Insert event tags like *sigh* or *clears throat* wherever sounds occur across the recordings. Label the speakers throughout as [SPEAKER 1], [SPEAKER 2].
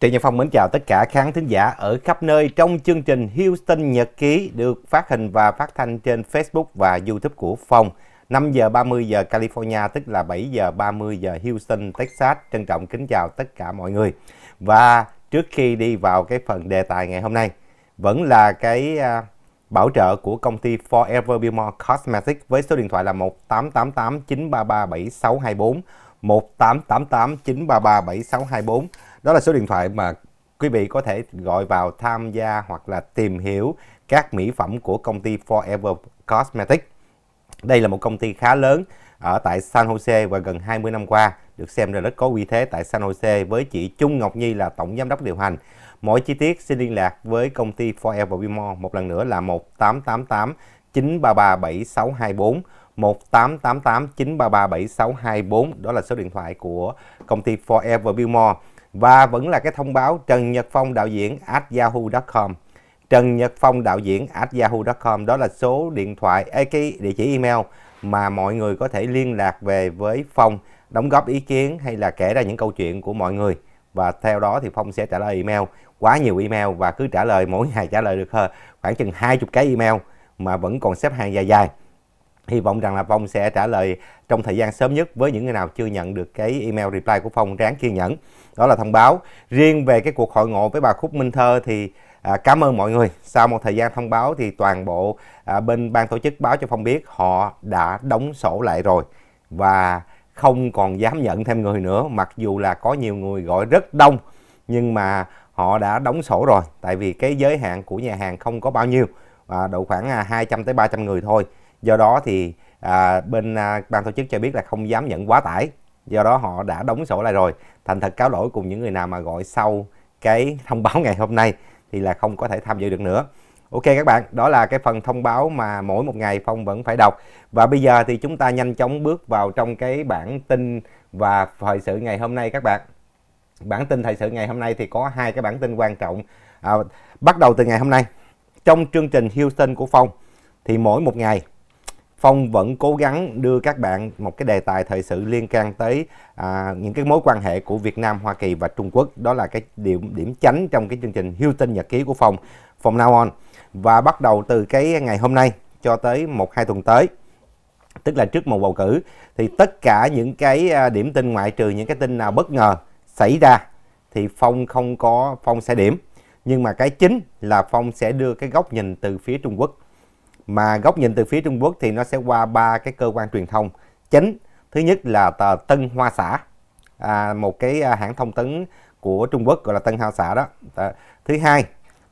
[SPEAKER 1] Tiền Nhân Phong mến chào tất cả khán thính giả ở khắp nơi trong chương trình Houston Nhật Ký được phát hình và phát thanh trên Facebook và YouTube của Phong. 5 giờ 30 giờ California tức là 7 giờ 30 giờ Houston, Texas. Trân trọng kính chào tất cả mọi người. Và trước khi đi vào cái phần đề tài ngày hôm nay, vẫn là cái à, bảo trợ của công ty Forever Beaumont Cosmetics với số điện thoại là 1888 933 7624 1888 933 7624 đó là số điện thoại mà quý vị có thể gọi vào tham gia hoặc là tìm hiểu các mỹ phẩm của công ty Forever Cosmetics. Đây là một công ty khá lớn ở tại San Jose và gần 20 năm qua được xem là rất có uy thế tại San Jose với chị Trung Ngọc Nhi là tổng giám đốc điều hành. Mọi chi tiết xin liên lạc với công ty Forever Bimore một lần nữa là 1888 933 7624 1888 933 7624 đó là số điện thoại của công ty Forever Bimore và vẫn là cái thông báo Trần Nhật Phong đạo diễn at yahoo.com Trần Nhật Phong đạo diễn at yahoo.com đó là số điện thoại ấy cái địa chỉ email mà mọi người có thể liên lạc về với Phong đóng góp ý kiến hay là kể ra những câu chuyện của mọi người và theo đó thì Phong sẽ trả lời email quá nhiều email và cứ trả lời mỗi *laughs* ngày trả lời được ờ, khoảng chừng 20 cái email mà vẫn còn xếp hàng dài dài Hy vọng rằng là Phong sẽ trả lời trong thời gian sớm nhất với những người nào chưa nhận được cái email reply của Phong ráng kiên nhẫn. Đó là thông báo. Riêng về cái cuộc hội ngộ với bà Khúc Minh Thơ thì à, cảm ơn mọi người. Sau một thời gian thông báo thì toàn bộ à, bên ban tổ chức báo cho Phong biết họ đã đóng sổ lại rồi và không còn dám nhận thêm người nữa mặc dù là có nhiều người gọi rất đông nhưng mà họ đã đóng sổ rồi tại vì cái giới hạn của nhà hàng không có bao nhiêu và độ khoảng 200 à, tới 300 người thôi do đó thì à, bên à, ban tổ chức cho biết là không dám nhận quá tải do đó họ đã đóng sổ lại rồi thành thật cáo lỗi cùng những người nào mà gọi sau cái thông báo ngày hôm nay thì là không có thể tham dự được nữa Ok các bạn, đó là cái phần thông báo mà mỗi một ngày Phong vẫn phải đọc. Và bây giờ thì chúng ta nhanh chóng bước vào trong cái bản tin và thời sự ngày hôm nay các bạn. Bản tin thời sự ngày hôm nay thì có hai cái bản tin quan trọng. À, bắt đầu từ ngày hôm nay, trong chương trình Houston của Phong thì mỗi một ngày Phong vẫn cố gắng đưa các bạn một cái đề tài thời sự liên can tới à, những cái mối quan hệ của Việt Nam, Hoa Kỳ và Trung Quốc. Đó là cái điểm điểm chánh trong cái chương trình Hilton Nhật ký của Phong, Phong Now On. Và bắt đầu từ cái ngày hôm nay cho tới một hai tuần tới, tức là trước mùa bầu cử, thì tất cả những cái à, điểm tin ngoại trừ những cái tin nào bất ngờ xảy ra thì Phong không có, Phong sẽ điểm. Nhưng mà cái chính là Phong sẽ đưa cái góc nhìn từ phía Trung Quốc mà góc nhìn từ phía Trung Quốc thì nó sẽ qua ba cái cơ quan truyền thông chính thứ nhất là tờ Tân Hoa Xã à, một cái à, hãng thông tấn của Trung Quốc gọi là Tân Hoa Xã đó tờ, thứ hai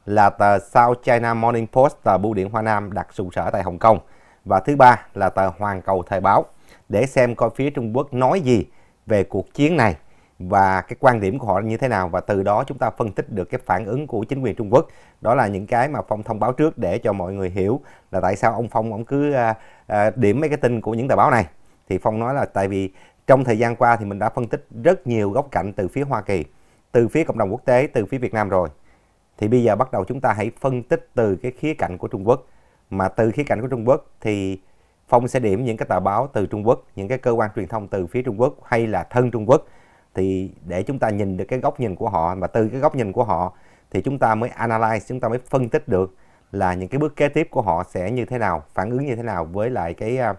[SPEAKER 1] là tờ South China Morning Post tờ bưu điện Hoa Nam đặt trụ sở tại Hồng Kông và thứ ba là tờ Hoàn Cầu Thời Báo để xem coi phía Trung Quốc nói gì về cuộc chiến này và cái quan điểm của họ như thế nào và từ đó chúng ta phân tích được cái phản ứng của chính quyền Trung Quốc đó là những cái mà phong thông báo trước để cho mọi người hiểu là tại sao ông phong ông cứ à, à, điểm mấy cái tin của những tờ báo này thì phong nói là tại vì trong thời gian qua thì mình đã phân tích rất nhiều góc cạnh từ phía Hoa Kỳ từ phía cộng đồng quốc tế từ phía Việt Nam rồi thì bây giờ bắt đầu chúng ta hãy phân tích từ cái khía cạnh của Trung Quốc mà từ khía cạnh của Trung Quốc thì Phong sẽ điểm những cái tờ báo từ Trung Quốc, những cái cơ quan truyền thông từ phía Trung Quốc hay là thân Trung Quốc thì để chúng ta nhìn được cái góc nhìn của họ và từ cái góc nhìn của họ thì chúng ta mới analyze chúng ta mới phân tích được là những cái bước kế tiếp của họ sẽ như thế nào phản ứng như thế nào với lại cái uh,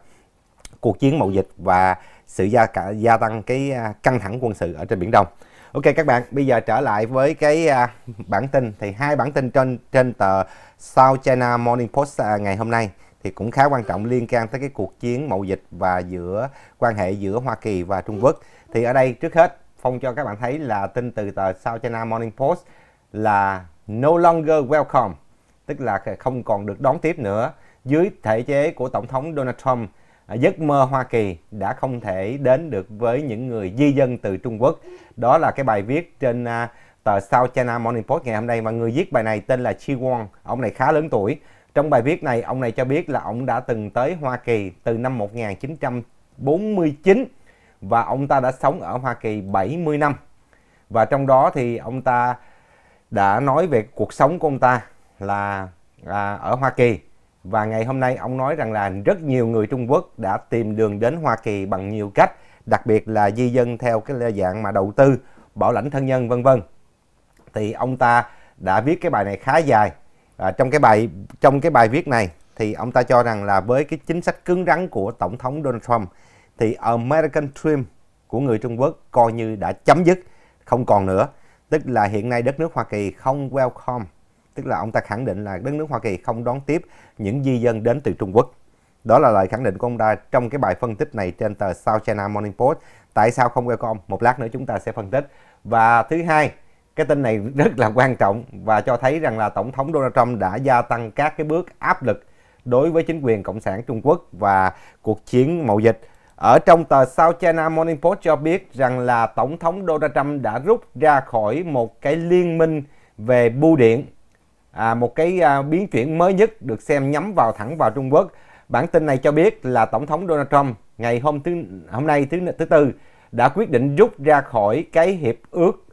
[SPEAKER 1] cuộc chiến mậu dịch và sự gia cả, gia tăng cái uh, căng thẳng quân sự ở trên biển đông ok các bạn bây giờ trở lại với cái uh, bản tin thì hai bản tin trên trên tờ South China Morning Post uh, ngày hôm nay thì cũng khá quan trọng liên can tới cái cuộc chiến mậu dịch và giữa quan hệ giữa Hoa Kỳ và Trung Quốc thì ở đây trước hết Phong cho các bạn thấy là tin từ tờ South China Morning Post là no longer welcome, tức là không còn được đón tiếp nữa. Dưới thể chế của Tổng thống Donald Trump, à, giấc mơ Hoa Kỳ đã không thể đến được với những người di dân từ Trung Quốc. Đó là cái bài viết trên à, tờ South China Morning Post ngày hôm nay mà người viết bài này tên là Chi Won, ông này khá lớn tuổi. Trong bài viết này, ông này cho biết là ông đã từng tới Hoa Kỳ từ năm 1949 và ông ta đã sống ở Hoa Kỳ 70 năm. Và trong đó thì ông ta đã nói về cuộc sống của ông ta là à, ở Hoa Kỳ. Và ngày hôm nay ông nói rằng là rất nhiều người Trung Quốc đã tìm đường đến Hoa Kỳ bằng nhiều cách, đặc biệt là di dân theo cái dạng mà đầu tư, bảo lãnh thân nhân vân vân. Thì ông ta đã viết cái bài này khá dài. À, trong cái bài trong cái bài viết này thì ông ta cho rằng là với cái chính sách cứng rắn của tổng thống Donald Trump thì American Dream của người Trung Quốc coi như đã chấm dứt, không còn nữa. Tức là hiện nay đất nước Hoa Kỳ không welcome, tức là ông ta khẳng định là đất nước Hoa Kỳ không đón tiếp những di dân đến từ Trung Quốc. Đó là lời khẳng định của ông ta trong cái bài phân tích này trên tờ South China Morning Post. Tại sao không welcome? Một lát nữa chúng ta sẽ phân tích. Và thứ hai, cái tin này rất là quan trọng và cho thấy rằng là Tổng thống Donald Trump đã gia tăng các cái bước áp lực đối với chính quyền Cộng sản Trung Quốc và cuộc chiến mậu dịch ở trong tờ South China Morning Post cho biết rằng là Tổng thống Donald Trump đã rút ra khỏi một cái liên minh về bưu điện, à, một cái à, biến chuyển mới nhất được xem nhắm vào thẳng vào Trung Quốc. Bản tin này cho biết là Tổng thống Donald Trump ngày hôm thứ hôm nay thứ thứ tư đã quyết định rút ra khỏi cái hiệp ước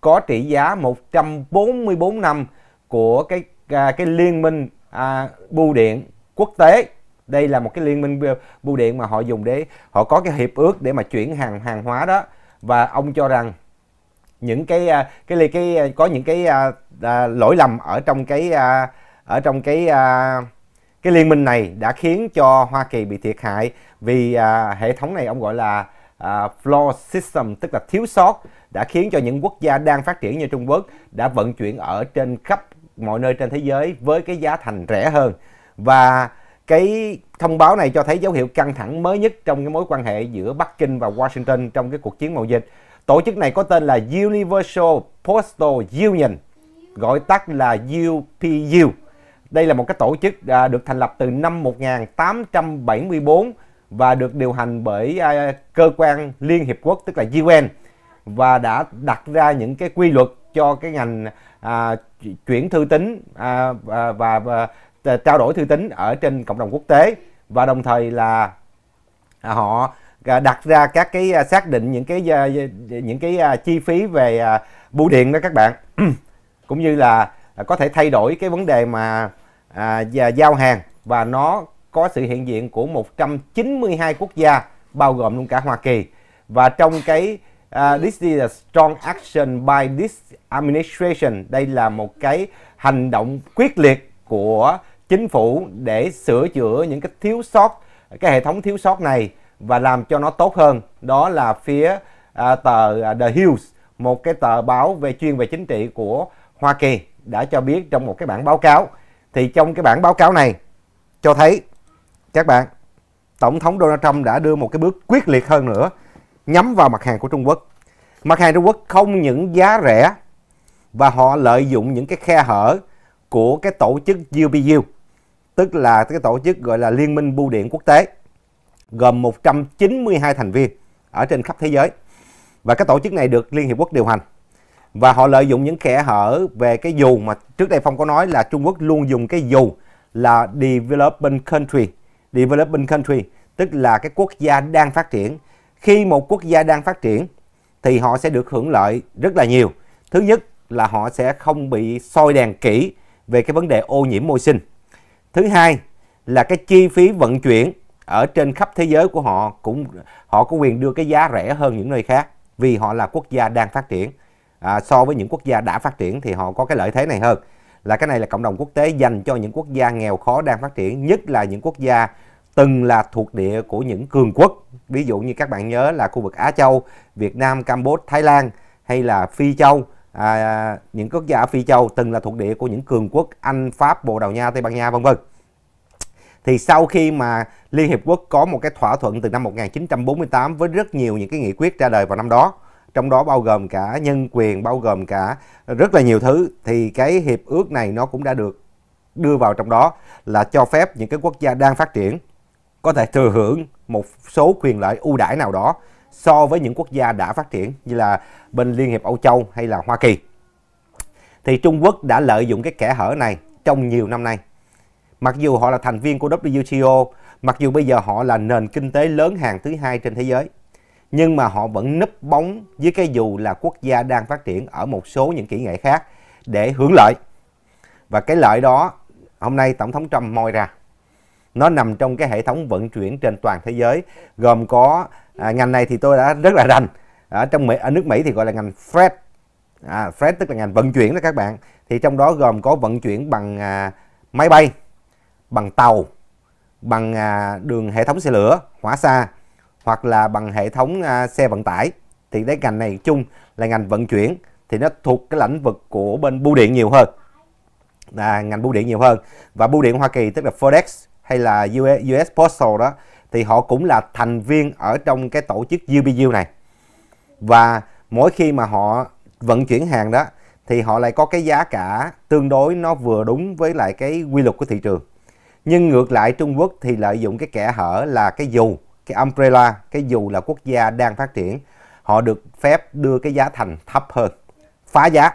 [SPEAKER 1] có trị giá 144 năm của cái à, cái liên minh à, bưu điện quốc tế đây là một cái liên minh bưu điện mà họ dùng để họ có cái hiệp ước để mà chuyển hàng hàng hóa đó và ông cho rằng những cái à, cái cái, cái à, có những cái à, à, lỗi lầm ở trong cái à, ở trong cái à, cái liên minh này đã khiến cho Hoa Kỳ bị thiệt hại vì à, hệ thống này ông gọi là à, flaw system tức là thiếu sót đã khiến cho những quốc gia đang phát triển như Trung Quốc đã vận chuyển ở trên khắp mọi nơi trên thế giới với cái giá thành rẻ hơn và cái thông báo này cho thấy dấu hiệu căng thẳng mới nhất trong cái mối quan hệ giữa Bắc Kinh và Washington trong cái cuộc chiến mậu dịch. Tổ chức này có tên là Universal Postal Union, gọi tắt là UPU. Đây là một cái tổ chức à, được thành lập từ năm 1874 và được điều hành bởi à, cơ quan Liên Hiệp Quốc tức là UN và đã đặt ra những cái quy luật cho cái ngành à, chuyển thư tín à, và, và, và Ờ, trao đổi thư tín ở trên cộng đồng quốc tế và đồng thời là à, họ à, đặt ra các cái à, xác định những cái những cái chi phí về bưu điện đó các bạn *clears throat* cũng như là có thể thay đổi cái vấn đề mà à, giao hàng và nó có sự hiện diện của 192 quốc gia bao gồm luôn cả Hoa Kỳ và trong cái uh, this is a strong action by this administration đây là một cái hành động quyết liệt của chính phủ để sửa chữa những cái thiếu sót cái hệ thống thiếu sót này và làm cho nó tốt hơn đó là phía à, tờ à, The Hills một cái tờ báo về chuyên về chính trị của Hoa Kỳ đã cho biết trong một cái bản báo cáo thì trong cái bản báo cáo này cho thấy các bạn tổng thống Donald Trump đã đưa một cái bước quyết liệt hơn nữa nhắm vào mặt hàng của Trung Quốc mặt hàng Trung Quốc không những giá rẻ và họ lợi dụng những cái khe hở của cái tổ chức UBU tức là cái tổ chức gọi là Liên minh Bưu điện Quốc tế, gồm 192 thành viên ở trên khắp thế giới. Và cái tổ chức này được Liên Hiệp Quốc điều hành. Và họ lợi dụng những kẽ hở về cái dù mà trước đây Phong có nói là Trung Quốc luôn dùng cái dù là developing country, developing country tức là cái quốc gia đang phát triển. Khi một quốc gia đang phát triển thì họ sẽ được hưởng lợi rất là nhiều. Thứ nhất là họ sẽ không bị soi đèn kỹ về cái vấn đề ô nhiễm môi sinh Thứ hai là cái chi phí vận chuyển ở trên khắp thế giới của họ cũng họ có quyền đưa cái giá rẻ hơn những nơi khác vì họ là quốc gia đang phát triển. À, so với những quốc gia đã phát triển thì họ có cái lợi thế này hơn là cái này là cộng đồng quốc tế dành cho những quốc gia nghèo khó đang phát triển, nhất là những quốc gia từng là thuộc địa của những cường quốc. Ví dụ như các bạn nhớ là khu vực Á Châu, Việt Nam, Campuchia, Thái Lan hay là Phi Châu à, những quốc gia ở Phi Châu từng là thuộc địa của những cường quốc Anh, Pháp, Bồ Đào Nha, Tây Ban Nha vân vân. Thì sau khi mà Liên Hiệp Quốc có một cái thỏa thuận từ năm 1948 với rất nhiều những cái nghị quyết ra đời vào năm đó, trong đó bao gồm cả nhân quyền, bao gồm cả rất là nhiều thứ thì cái hiệp ước này nó cũng đã được đưa vào trong đó là cho phép những cái quốc gia đang phát triển có thể thừa hưởng một số quyền lợi ưu đãi nào đó so với những quốc gia đã phát triển như là bên Liên hiệp Âu Châu hay là Hoa Kỳ. Thì Trung Quốc đã lợi dụng cái kẽ hở này trong nhiều năm nay. Mặc dù họ là thành viên của WTO, mặc dù bây giờ họ là nền kinh tế lớn hàng thứ hai trên thế giới, nhưng mà họ vẫn núp bóng dưới cái dù là quốc gia đang phát triển ở một số những kỹ nghệ khác để hưởng lợi. Và cái lợi đó hôm nay Tổng thống Trump moi ra nó nằm trong cái hệ thống vận chuyển trên toàn thế giới gồm có à, ngành này thì tôi đã rất là rành ở trong Mỹ ở nước Mỹ thì gọi là ngành freight à, freight tức là ngành vận chuyển đó các bạn thì trong đó gồm có vận chuyển bằng à, máy bay bằng tàu bằng à, đường hệ thống xe lửa hỏa xa hoặc là bằng hệ thống à, xe vận tải thì cái ngành này chung là ngành vận chuyển thì nó thuộc cái lĩnh vực của bên bưu điện nhiều hơn là ngành bưu điện nhiều hơn và bưu điện Hoa Kỳ tức là FedEx hay là US Postal đó thì họ cũng là thành viên ở trong cái tổ chức UBU này và mỗi khi mà họ vận chuyển hàng đó thì họ lại có cái giá cả tương đối nó vừa đúng với lại cái quy luật của thị trường nhưng ngược lại Trung Quốc thì lợi dụng cái kẻ hở là cái dù cái umbrella cái dù là quốc gia đang phát triển họ được phép đưa cái giá thành thấp hơn phá giá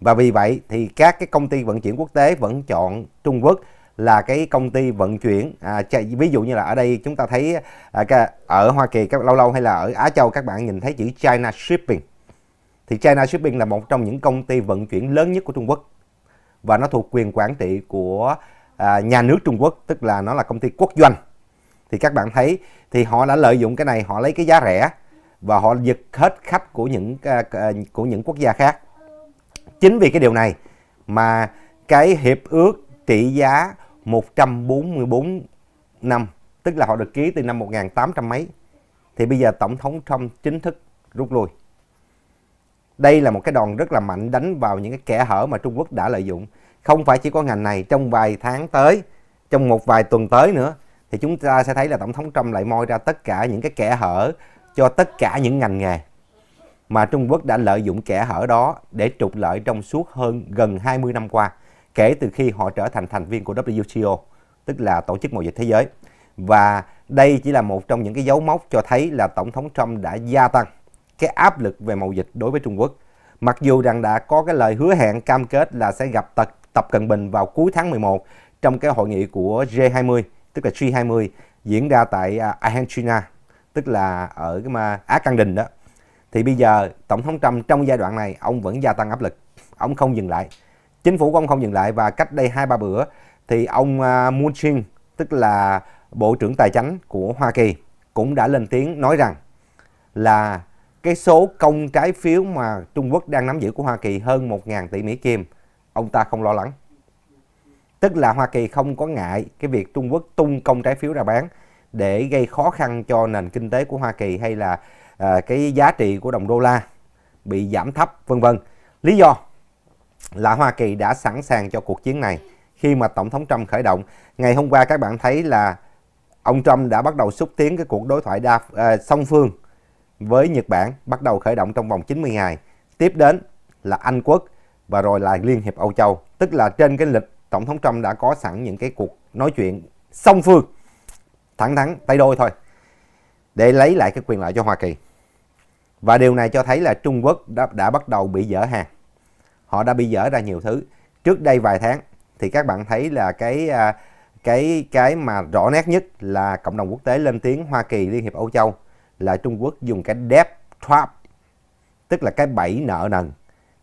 [SPEAKER 1] và vì vậy thì các cái công ty vận chuyển quốc tế vẫn chọn Trung Quốc là cái công ty vận chuyển à, ví dụ như là ở đây chúng ta thấy à, ở Hoa Kỳ các lâu lâu hay là ở Á Châu các bạn nhìn thấy chữ China Shipping thì China Shipping là một trong những công ty vận chuyển lớn nhất của Trung Quốc và nó thuộc quyền quản trị của à, nhà nước Trung Quốc tức là nó là công ty quốc doanh thì các bạn thấy thì họ đã lợi dụng cái này họ lấy cái giá rẻ và họ giật hết khách của những à, à, của những quốc gia khác chính vì cái điều này mà cái hiệp ước trị giá 144 năm, tức là họ được ký từ năm 1800 mấy. Thì bây giờ Tổng thống Trump chính thức rút lui. Đây là một cái đòn rất là mạnh đánh vào những cái kẻ hở mà Trung Quốc đã lợi dụng. Không phải chỉ có ngành này, trong vài tháng tới, trong một vài tuần tới nữa, thì chúng ta sẽ thấy là Tổng thống Trump lại moi ra tất cả những cái kẻ hở cho tất cả những ngành nghề mà Trung Quốc đã lợi dụng kẻ hở đó để trục lợi trong suốt hơn gần 20 năm qua kể từ khi họ trở thành thành viên của WTO, tức là Tổ chức Mậu dịch Thế giới. Và đây chỉ là một trong những cái dấu mốc cho thấy là Tổng thống Trump đã gia tăng cái áp lực về mậu dịch đối với Trung Quốc. Mặc dù rằng đã có cái lời hứa hẹn cam kết là sẽ gặp Tập, Tập Cận Bình vào cuối tháng 11 trong cái hội nghị của G20, tức là G20 diễn ra tại à, Argentina, tức là ở cái mà Á Căn Đình đó. Thì bây giờ Tổng thống Trump trong giai đoạn này ông vẫn gia tăng áp lực, ông không dừng lại chính phủ của ông không dừng lại và cách đây hai ba bữa thì ông à, Moon Jae-in tức là Bộ trưởng Tài chính của Hoa Kỳ cũng đã lên tiếng nói rằng là cái số công trái phiếu mà Trung Quốc đang nắm giữ của Hoa Kỳ hơn 1.000 tỷ Mỹ Kim, ông ta không lo lắng. Tức là Hoa Kỳ không có ngại cái việc Trung Quốc tung công trái phiếu ra bán để gây khó khăn cho nền kinh tế của Hoa Kỳ hay là à, cái giá trị của đồng đô la bị giảm thấp vân vân. Lý do là Hoa Kỳ đã sẵn sàng cho cuộc chiến này khi mà Tổng thống Trump khởi động. Ngày hôm qua các bạn thấy là ông Trump đã bắt đầu xúc tiến cái cuộc đối thoại đa à, song phương với Nhật Bản bắt đầu khởi động trong vòng 90 ngày. Tiếp đến là Anh Quốc và rồi là Liên hiệp Âu Châu. Tức là trên cái lịch Tổng thống Trump đã có sẵn những cái cuộc nói chuyện song phương thẳng thắn tay đôi thôi để lấy lại cái quyền lợi cho Hoa Kỳ. Và điều này cho thấy là Trung Quốc đã, đã bắt đầu bị dở hàng họ đã bị dở ra nhiều thứ trước đây vài tháng thì các bạn thấy là cái à, cái cái mà rõ nét nhất là cộng đồng quốc tế lên tiếng Hoa Kỳ Liên hiệp Âu Châu là Trung Quốc dùng cái debt trap tức là cái bẫy nợ nần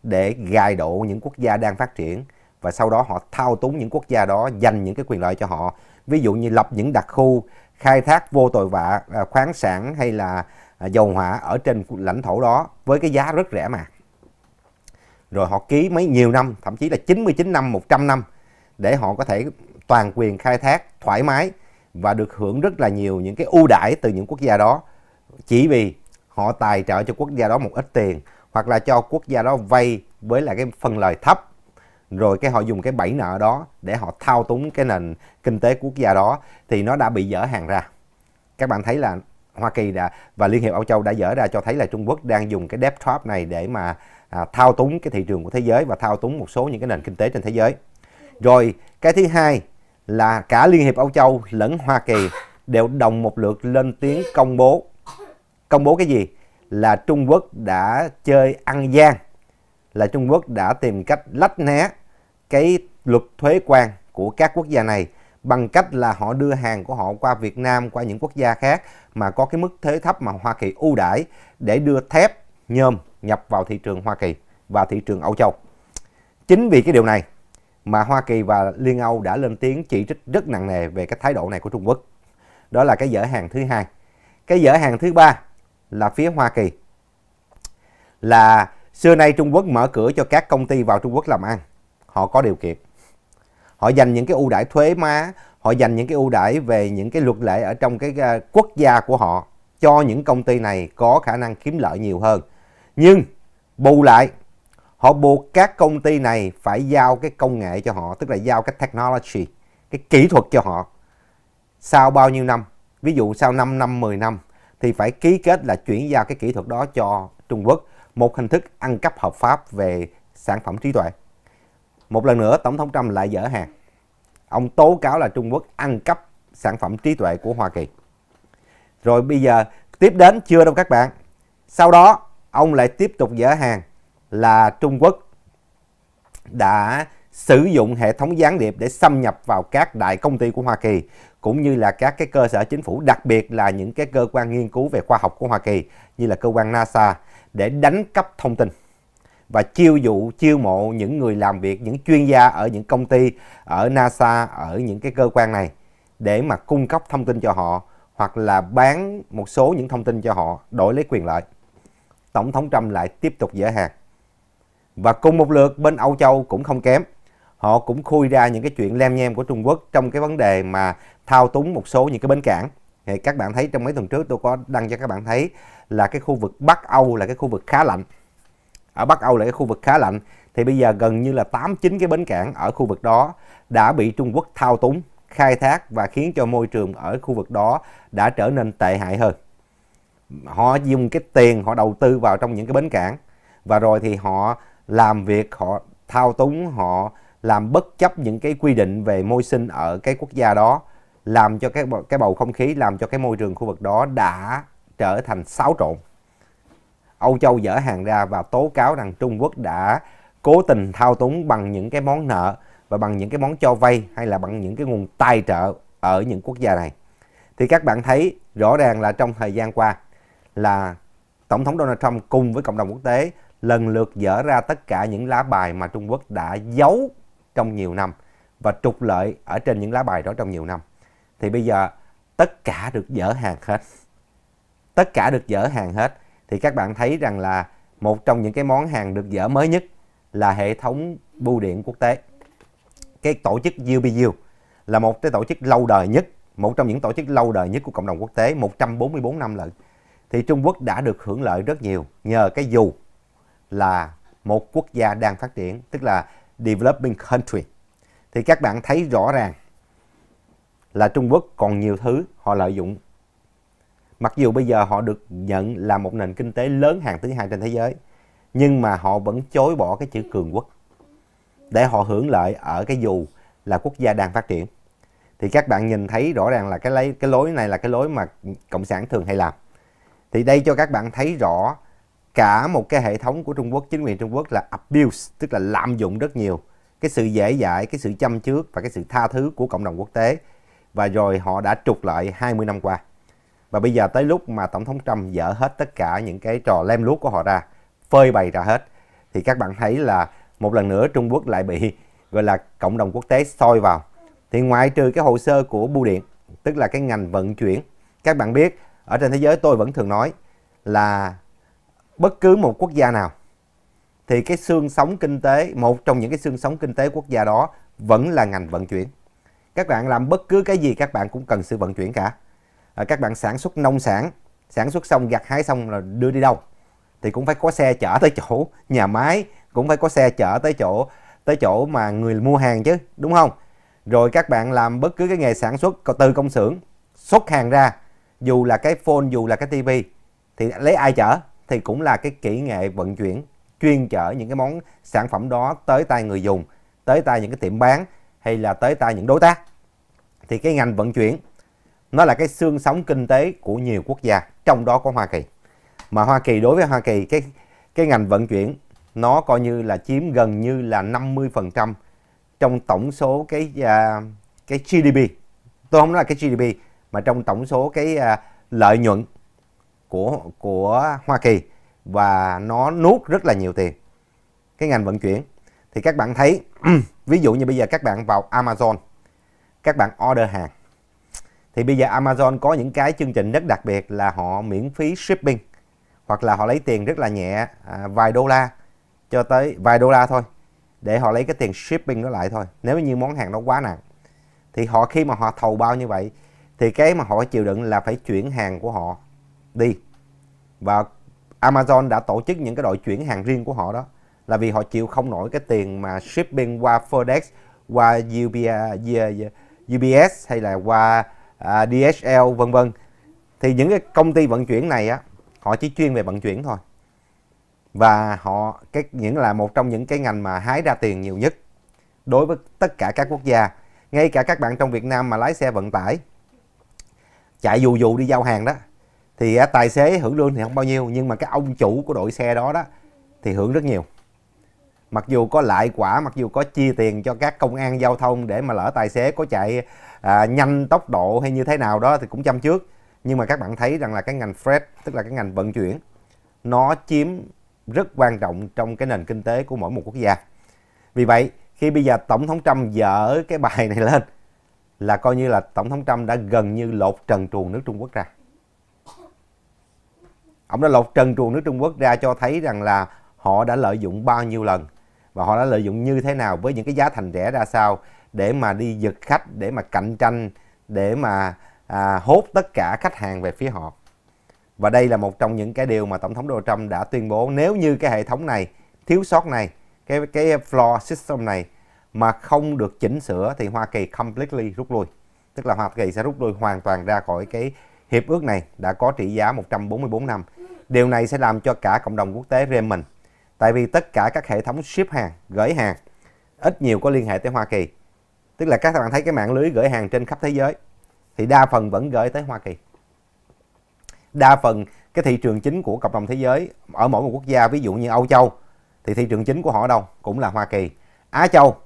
[SPEAKER 1] để gài độ những quốc gia đang phát triển và sau đó họ thao túng những quốc gia đó dành những cái quyền lợi cho họ ví dụ như lập những đặc khu khai thác vô tội vạ à, khoáng sản hay là à, dầu hỏa ở trên lãnh thổ đó với cái giá rất rẻ mà rồi họ ký mấy nhiều năm thậm chí là 99 năm 100 năm để họ có thể toàn quyền khai thác thoải mái và được hưởng rất là nhiều những cái ưu đãi từ những quốc gia đó chỉ vì họ tài trợ cho quốc gia đó một ít tiền hoặc là cho quốc gia đó vay với là cái phần lời thấp rồi cái họ dùng cái bẫy nợ đó để họ thao túng cái nền kinh tế quốc gia đó thì nó đã bị dở hàng ra các bạn thấy là Hoa Kỳ đã và Liên hiệp Âu Châu đã dở ra cho thấy là Trung Quốc đang dùng cái debt trap này để mà à, thao túng cái thị trường của thế giới và thao túng một số những cái nền kinh tế trên thế giới. Rồi cái thứ hai là cả Liên hiệp Âu Châu lẫn Hoa Kỳ đều đồng một lượt lên tiếng công bố. Công bố cái gì? Là Trung Quốc đã chơi ăn gian, là Trung Quốc đã tìm cách lách né cái luật thuế quan của các quốc gia này bằng cách là họ đưa hàng của họ qua Việt Nam, qua những quốc gia khác mà có cái mức thuế thấp mà Hoa Kỳ ưu đãi để đưa thép, nhôm nhập vào thị trường Hoa Kỳ và thị trường Âu Châu. Chính vì cái điều này mà Hoa Kỳ và Liên Âu đã lên tiếng chỉ trích rất nặng nề về cái thái độ này của Trung Quốc. Đó là cái dở hàng thứ hai. Cái dở hàng thứ ba là phía Hoa Kỳ. Là xưa nay Trung Quốc mở cửa cho các công ty vào Trung Quốc làm ăn. Họ có điều kiện. Họ dành những cái ưu đãi thuế má, họ dành những cái ưu đãi về những cái luật lệ ở trong cái à, quốc gia của họ cho những công ty này có khả năng kiếm lợi nhiều hơn nhưng bù lại họ buộc các công ty này phải giao cái công nghệ cho họ, tức là giao cái technology, cái kỹ thuật cho họ. Sau bao nhiêu năm, ví dụ sau 5 năm, 10 năm thì phải ký kết là chuyển giao cái kỹ thuật đó cho Trung Quốc, một hình thức ăn cắp hợp pháp về sản phẩm trí tuệ. Một lần nữa, Tổng thống Trump lại dở hàng. Ông tố cáo là Trung Quốc ăn cắp sản phẩm trí tuệ của Hoa Kỳ. Rồi bây giờ tiếp đến chưa đâu các bạn. Sau đó ông lại tiếp tục dở hàng là Trung Quốc đã sử dụng hệ thống gián điệp để xâm nhập vào các đại công ty của Hoa Kỳ cũng như là các cái cơ sở chính phủ đặc biệt là những cái cơ quan nghiên cứu về khoa học của Hoa Kỳ như là cơ quan NASA để đánh cắp thông tin và chiêu dụ chiêu mộ những người làm việc những chuyên gia ở những công ty ở NASA ở những cái cơ quan này để mà cung cấp thông tin cho họ hoặc là bán một số những thông tin cho họ đổi lấy quyền lợi Tổng thống Trump lại tiếp tục dở hàng. Và cùng một lượt bên Âu Châu cũng không kém. Họ cũng khui ra những cái chuyện lem nhem của Trung Quốc trong cái vấn đề mà thao túng một số những cái bến cảng. Thì các bạn thấy trong mấy tuần trước tôi có đăng cho các bạn thấy là cái khu vực Bắc Âu là cái khu vực khá lạnh. Ở Bắc Âu là cái khu vực khá lạnh thì bây giờ gần như là 8 9 cái bến cảng ở khu vực đó đã bị Trung Quốc thao túng, khai thác và khiến cho môi trường ở khu vực đó đã trở nên tệ hại hơn họ dùng cái tiền họ đầu tư vào trong những cái bến cảng và rồi thì họ làm việc họ thao túng họ làm bất chấp những cái quy định về môi sinh ở cái quốc gia đó làm cho cái cái bầu không khí làm cho cái môi trường khu vực đó đã trở thành xáo trộn Âu Châu dở hàng ra và tố cáo rằng Trung Quốc đã cố tình thao túng bằng những cái món nợ và bằng những cái món cho vay hay là bằng những cái nguồn tài trợ ở những quốc gia này. Thì các bạn thấy rõ ràng là trong thời gian qua là Tổng thống Donald Trump cùng với cộng đồng quốc tế lần lượt dở ra tất cả những lá bài mà Trung Quốc đã giấu trong nhiều năm và trục lợi ở trên những lá bài đó trong nhiều năm. Thì bây giờ tất cả được dở hàng hết. Tất cả được dở hàng hết. Thì các bạn thấy rằng là một trong những cái món hàng được dở mới nhất là hệ thống bưu điện quốc tế. Cái tổ chức UBU là một cái tổ chức lâu đời nhất, một trong những tổ chức lâu đời nhất của cộng đồng quốc tế, 144 năm lận. Là thì Trung Quốc đã được hưởng lợi rất nhiều nhờ cái dù là một quốc gia đang phát triển, tức là developing country. Thì các bạn thấy rõ ràng là Trung Quốc còn nhiều thứ họ lợi dụng. Mặc dù bây giờ họ được nhận là một nền kinh tế lớn hàng thứ hai trên thế giới, nhưng mà họ vẫn chối bỏ cái chữ cường quốc để họ hưởng lợi ở cái dù là quốc gia đang phát triển. Thì các bạn nhìn thấy rõ ràng là cái lấy cái lối này là cái lối mà cộng sản thường hay làm thì đây cho các bạn thấy rõ cả một cái hệ thống của Trung Quốc, chính quyền Trung Quốc là abuse, tức là lạm dụng rất nhiều cái sự dễ dãi, cái sự chăm trước và cái sự tha thứ của cộng đồng quốc tế. Và rồi họ đã trục lợi 20 năm qua. Và bây giờ tới lúc mà Tổng thống Trump dỡ hết tất cả những cái trò lem luốc của họ ra, phơi bày ra hết, thì các bạn thấy là một lần nữa Trung Quốc lại bị gọi là cộng đồng quốc tế soi vào. Thì ngoại trừ cái hồ sơ của bưu điện, tức là cái ngành vận chuyển, các bạn biết ở trên thế giới tôi vẫn thường nói là bất cứ một quốc gia nào thì cái xương sống kinh tế một trong những cái xương sống kinh tế quốc gia đó vẫn là ngành vận chuyển các bạn làm bất cứ cái gì các bạn cũng cần sự vận chuyển cả à, các bạn sản xuất nông sản sản xuất xong gặt hái xong rồi đưa đi đâu thì cũng phải có xe chở tới chỗ nhà máy cũng phải có xe chở tới chỗ tới chỗ mà người mua hàng chứ đúng không rồi các bạn làm bất cứ cái nghề sản xuất từ công xưởng xuất hàng ra dù là cái phone dù là cái tivi thì lấy ai chở thì cũng là cái kỹ nghệ vận chuyển chuyên chở những cái món sản phẩm đó tới tay người dùng tới tay những cái tiệm bán hay là tới tay những đối tác thì cái ngành vận chuyển nó là cái xương sống kinh tế của nhiều quốc gia trong đó có Hoa Kỳ mà Hoa Kỳ đối với Hoa Kỳ cái cái ngành vận chuyển nó coi như là chiếm gần như là 50% trong tổng số cái uh, cái GDP tôi không nói là cái GDP mà trong tổng số cái à, lợi nhuận của của Hoa Kỳ và nó nuốt rất là nhiều tiền cái ngành vận chuyển thì các bạn thấy *clears throat* ví dụ như bây giờ các bạn vào Amazon các bạn order hàng thì bây giờ Amazon có những cái chương trình rất đặc biệt là họ miễn phí shipping hoặc là họ lấy tiền rất là nhẹ à, vài đô la cho tới vài đô la thôi để họ lấy cái tiền shipping đó lại thôi nếu như món hàng nó quá nặng thì họ khi mà họ thầu bao như vậy thì cái mà họ chịu đựng là phải chuyển hàng của họ đi và Amazon đã tổ chức những cái đội chuyển hàng riêng của họ đó là vì họ chịu không nổi cái tiền mà shipping qua FedEx qua UPS hay là qua à, DHL vân vân thì những cái công ty vận chuyển này á họ chỉ chuyên về vận chuyển thôi và họ cái những là một trong những cái ngành mà hái ra tiền nhiều nhất đối với tất cả các quốc gia ngay cả các bạn trong Việt Nam mà lái xe vận tải chạy dù dù đi giao hàng đó thì à, tài xế hưởng lương thì không bao nhiêu nhưng mà cái ông chủ của đội xe đó đó thì hưởng rất nhiều mặc dù có lại quả mặc dù có chia tiền cho các công an giao thông để mà lỡ tài xế có chạy à, nhanh tốc độ hay như thế nào đó thì cũng chăm trước nhưng mà các bạn thấy rằng là cái ngành freight tức là cái ngành vận chuyển nó chiếm rất quan trọng trong cái nền kinh tế của mỗi một quốc gia vì vậy khi bây giờ tổng thống trump dở cái bài này *laughs* lên là coi như là tổng thống Trump đã gần như lột trần truồng nước Trung Quốc ra. Ông đã lột trần truồng nước Trung Quốc ra cho thấy rằng là họ đã lợi dụng bao nhiêu lần và họ đã lợi dụng như thế nào với những cái giá thành rẻ ra sao để mà đi giật khách, để mà cạnh tranh, để mà à, hốt tất cả khách hàng về phía họ. Và đây là một trong những cái điều mà Tổng thống Donald Trump đã tuyên bố nếu như cái hệ thống này, thiếu sót này, cái cái floor system này mà không được chỉnh sửa thì Hoa Kỳ completely rút lui. Tức là Hoa Kỳ sẽ rút lui hoàn toàn ra khỏi cái hiệp ước này đã có trị giá 144 năm. Điều này sẽ làm cho cả cộng đồng quốc tế rem mình. Tại vì tất cả các hệ thống ship hàng, gửi hàng ít nhiều có liên hệ tới Hoa Kỳ. Tức là các bạn thấy cái mạng lưới gửi hàng trên khắp thế giới thì đa phần vẫn gửi tới Hoa Kỳ. Đa phần cái thị trường chính của cộng đồng thế giới ở mỗi một quốc gia ví dụ như Âu Châu thì thị trường chính của họ đâu cũng là Hoa Kỳ. Á Châu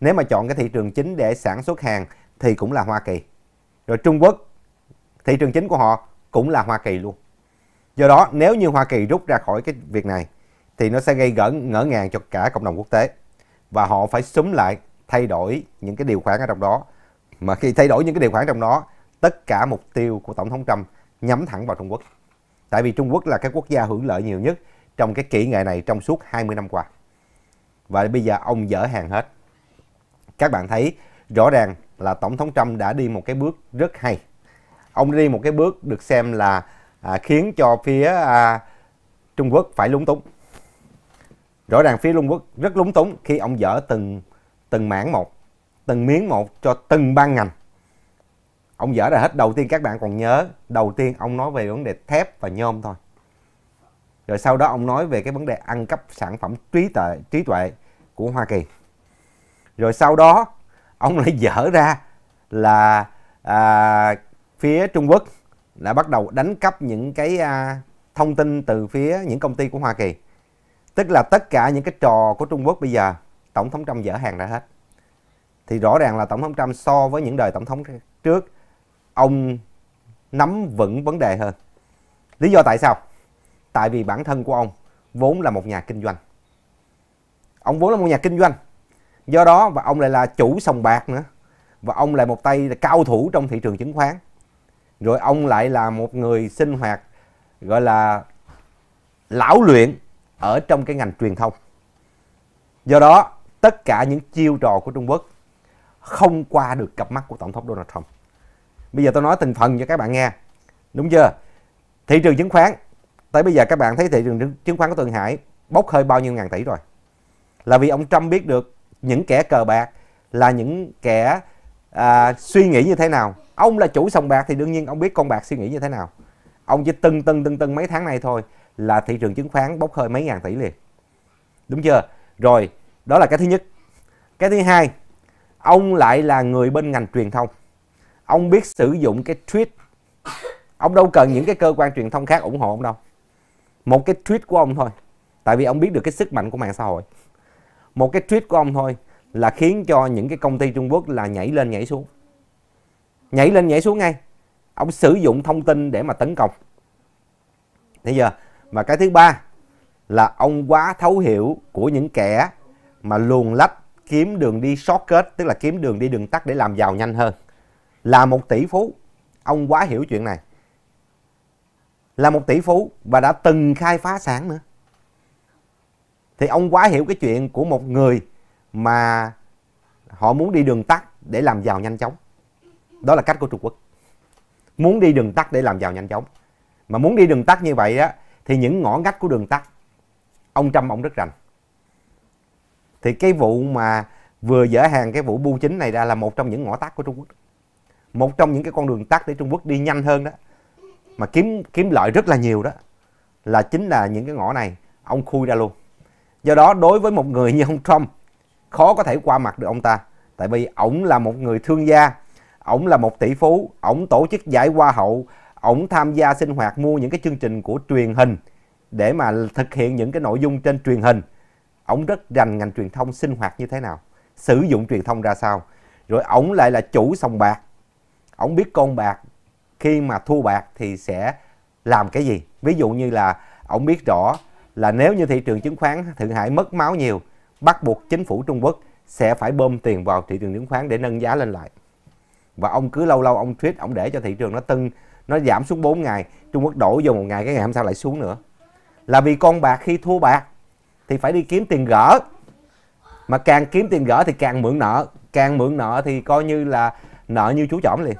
[SPEAKER 1] nếu mà chọn cái thị trường chính để sản xuất hàng thì cũng là Hoa Kỳ. Rồi Trung Quốc, thị trường chính của họ cũng là Hoa Kỳ luôn. Do đó, nếu như Hoa Kỳ rút ra khỏi cái việc này thì nó sẽ gây gỡ ngỡ ngàng cho cả cộng đồng quốc tế và họ phải súng lại thay đổi những cái điều khoản ở trong đó. Mà khi thay đổi những cái điều khoản trong đó, tất cả mục tiêu của Tổng thống Trump nhắm thẳng vào Trung Quốc. Tại vì Trung Quốc là cái quốc gia hưởng lợi nhiều nhất trong cái kỹ nghệ này trong suốt 20 năm qua. Và bây giờ ông dở hàng hết các bạn thấy rõ ràng là Tổng thống Trump đã đi một cái bước rất hay. Ông đi một cái bước được xem là à, khiến cho phía à, Trung Quốc phải lúng túng. Rõ ràng phía Trung Quốc rất lúng túng khi ông dỡ từng từng mảng một, từng miếng một cho từng ban ngành. Ông dỡ ra hết đầu tiên các bạn còn nhớ, đầu tiên ông nói về vấn đề thép và nhôm thôi. Rồi sau đó ông nói về cái vấn đề ăn cắp sản phẩm trí tuệ trí tuệ của Hoa Kỳ rồi sau đó ông lại dở ra là à, phía Trung Quốc đã bắt đầu đánh cắp những cái à, thông tin từ phía những công ty của Hoa Kỳ tức là tất cả những cái trò của Trung Quốc bây giờ tổng thống Trump dở hàng ra hết thì rõ ràng là tổng thống Trump so với những đời tổng thống trước ông nắm vững vấn đề hơn lý do tại sao tại vì bản thân của ông vốn là một nhà kinh doanh ông vốn là một nhà kinh doanh do đó và ông lại là chủ sòng bạc nữa và ông lại một tay là cao thủ trong thị trường chứng khoán rồi ông lại là một người sinh hoạt gọi là lão luyện ở trong cái ngành truyền thông do đó tất cả những chiêu trò của Trung Quốc không qua được cặp mắt của tổng thống Donald Trump bây giờ tôi nói tình phần cho các bạn nghe đúng chưa thị trường chứng khoán tới bây giờ các bạn thấy thị trường chứng khoán của Thượng Hải bốc hơi bao nhiêu ngàn tỷ rồi là vì ông Trump biết được những kẻ cờ bạc là những kẻ à, suy nghĩ như thế nào ông là chủ sòng bạc thì đương nhiên ông biết con bạc suy nghĩ như thế nào ông chỉ từng từng từng từng mấy tháng này thôi là thị trường chứng khoán bốc hơi mấy ngàn tỷ liền đúng chưa rồi đó là cái thứ nhất cái thứ hai ông lại là người bên ngành truyền thông ông biết sử dụng cái tweet ông đâu cần những cái cơ quan truyền thông khác ủng hộ ông đâu một cái tweet của ông thôi tại vì ông biết được cái sức mạnh của mạng xã hội một cái tweet của ông thôi là khiến cho những cái công ty Trung Quốc là nhảy lên nhảy xuống nhảy lên nhảy xuống ngay ông sử dụng thông tin để mà tấn công Thế giờ và cái thứ ba là ông quá thấu hiểu của những kẻ mà luồn lách kiếm đường đi shortcut tức là kiếm đường đi đường tắt để làm giàu nhanh hơn là một tỷ phú ông quá hiểu chuyện này là một tỷ phú và đã từng khai phá sản nữa thì ông quá hiểu cái chuyện của một người mà họ muốn đi đường tắt để làm giàu nhanh chóng đó là cách của trung quốc muốn đi đường tắt để làm giàu nhanh chóng mà muốn đi đường tắt như vậy á thì những ngõ ngách của đường tắt ông trump ông rất rành thì cái vụ mà vừa dở hàng cái vụ bưu chính này ra là một trong những ngõ tắt của trung quốc một trong những cái con đường tắt để trung quốc đi nhanh hơn đó mà kiếm kiếm lợi rất là nhiều đó là chính là những cái ngõ này ông khui ra luôn do đó đối với một người như ông Trump khó có thể qua mặt được ông ta tại vì ổng là một người thương gia ổng là một tỷ phú ổng tổ chức giải hoa hậu ổng tham gia sinh hoạt mua những cái chương trình của truyền hình để mà thực hiện những cái nội dung trên truyền hình ổng rất rành ngành truyền thông sinh hoạt như thế nào sử dụng truyền thông ra sao rồi ổng lại là chủ sòng bạc ổng biết con bạc khi mà thua bạc thì sẽ làm cái gì ví dụ như là ổng biết rõ là nếu như thị trường chứng khoán Thượng Hải mất máu nhiều, bắt buộc chính phủ Trung Quốc sẽ phải bơm tiền vào thị trường chứng khoán để nâng giá lên lại. Và ông cứ lâu lâu ông tweet, ông để cho thị trường nó tưng, nó giảm xuống 4 ngày, Trung Quốc đổ vô một ngày, cái ngày hôm sau lại xuống nữa. Là vì con bạc khi thua bạc thì phải đi kiếm tiền gỡ. Mà càng kiếm tiền gỡ thì càng mượn nợ, càng mượn nợ thì coi như là nợ như chú chỏm liền.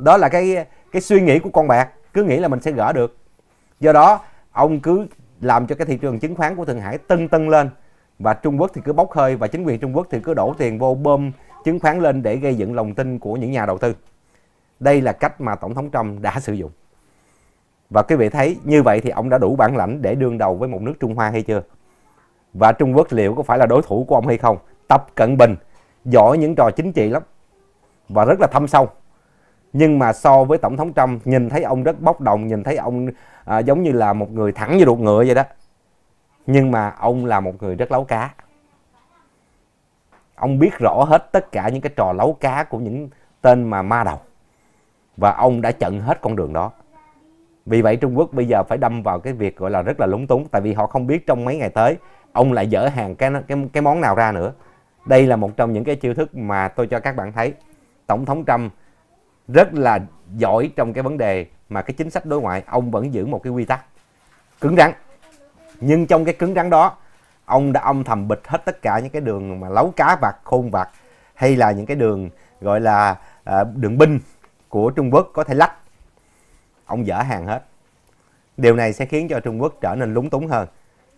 [SPEAKER 1] Đó là cái cái suy nghĩ của con bạc, cứ nghĩ là mình sẽ gỡ được. Do đó, ông cứ làm cho cái thị trường chứng khoán của Thượng Hải tưng tưng lên và Trung Quốc thì cứ bốc hơi và chính quyền Trung Quốc thì cứ đổ tiền vô bơm chứng khoán lên để gây dựng lòng tin của những nhà đầu tư. Đây là cách mà Tổng thống Trump đã sử dụng. Và quý vị thấy như vậy thì ông đã đủ bản lãnh để đương đầu với một nước Trung Hoa hay chưa? Và Trung Quốc liệu có phải là đối thủ của ông hay không? Tập Cận Bình giỏi những trò chính trị lắm và rất là thâm sâu nhưng mà so với tổng thống Trump nhìn thấy ông rất bốc đồng nhìn thấy ông à, giống như là một người thẳng như ruột ngựa vậy đó nhưng mà ông là một người rất lấu cá ông biết rõ hết tất cả những cái trò lấu cá của những tên mà ma đầu và ông đã chặn hết con đường đó vì vậy Trung Quốc bây giờ phải đâm vào cái việc gọi là rất là lúng túng tại vì họ không biết trong mấy ngày tới ông lại dở hàng cái cái cái món nào ra nữa đây là một trong những cái chiêu thức mà tôi cho các bạn thấy tổng thống Trump rất là giỏi trong cái vấn đề mà cái chính sách đối ngoại ông vẫn giữ một cái quy tắc cứng rắn nhưng trong cái cứng rắn đó ông đã ông thầm bịch hết tất cả những cái đường mà lấu cá vặt khôn vặt hay là những cái đường gọi là à, đường binh của Trung Quốc có thể lách ông dở hàng hết điều này sẽ khiến cho Trung Quốc trở nên lúng túng hơn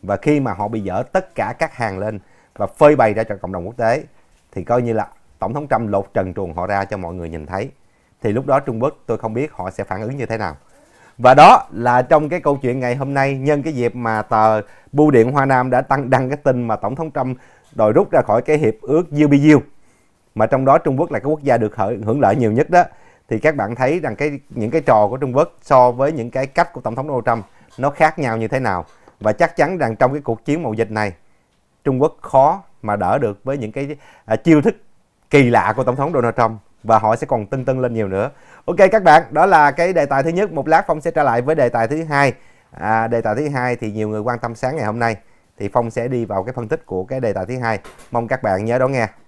[SPEAKER 1] và khi mà họ bị dở tất cả các hàng lên và phơi bày ra cho cộng đồng quốc tế thì coi như là tổng thống Trump lột trần truồng họ ra cho mọi người nhìn thấy thì lúc đó Trung Quốc tôi không biết họ sẽ phản ứng như thế nào. Và đó là trong cái câu chuyện ngày hôm nay nhân cái dịp mà tờ Bưu điện Hoa Nam đã tăng đăng cái tin mà Tổng thống Trump đòi rút ra khỏi cái hiệp ước UBU mà trong đó Trung Quốc là cái quốc gia được hưởng lợi nhiều nhất đó thì các bạn thấy rằng cái những cái trò của Trung Quốc so với những cái cách của Tổng thống Donald Trump nó khác nhau như thế nào và chắc chắn rằng trong cái cuộc chiến mậu dịch này Trung Quốc khó mà đỡ được với những cái à, chiêu thức kỳ lạ của Tổng thống Donald Trump và họ sẽ còn tưng tưng lên nhiều nữa ok các bạn đó là cái đề tài thứ nhất một lát phong sẽ trở lại với đề tài thứ hai à, đề tài thứ hai thì nhiều người quan tâm sáng ngày hôm nay thì phong sẽ đi vào cái phân tích của cái đề tài thứ hai mong các bạn nhớ đó nghe